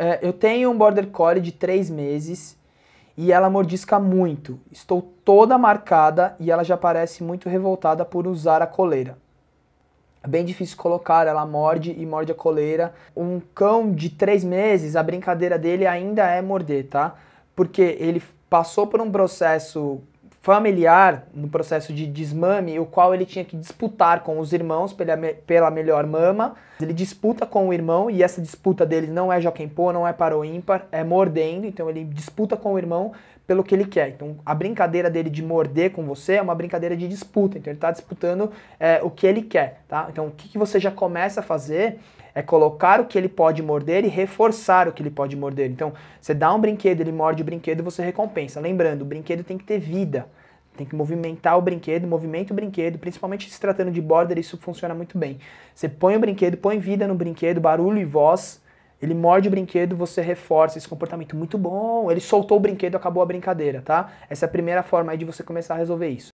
é, eu tenho um Border Collie de 3 meses e ela mordisca muito. Estou toda marcada e ela já parece muito revoltada por usar a coleira. É bem difícil colocar, ela morde e morde a coleira. Um cão de 3 meses, a brincadeira dele ainda é morder, tá? Porque ele passou por um processo familiar no processo de desmame, o qual ele tinha que disputar com os irmãos pela, pela melhor mama. Ele disputa com o irmão e essa disputa dele não é Joaquim Pô, não é para o ímpar, é mordendo, então ele disputa com o irmão pelo que ele quer. Então a brincadeira dele de morder com você é uma brincadeira de disputa, então ele está disputando é, o que ele quer, tá? Então o que, que você já começa a fazer é colocar o que ele pode morder e reforçar o que ele pode morder. Então, você dá um brinquedo, ele morde o brinquedo, você recompensa. Lembrando, o brinquedo tem que ter vida. Tem que movimentar o brinquedo, movimenta o brinquedo, principalmente se tratando de border, isso funciona muito bem. Você põe o brinquedo, põe vida no brinquedo, barulho e voz, ele morde o brinquedo, você reforça esse comportamento. Muito bom, ele soltou o brinquedo, acabou a brincadeira, tá? Essa é a primeira forma aí de você começar a resolver isso.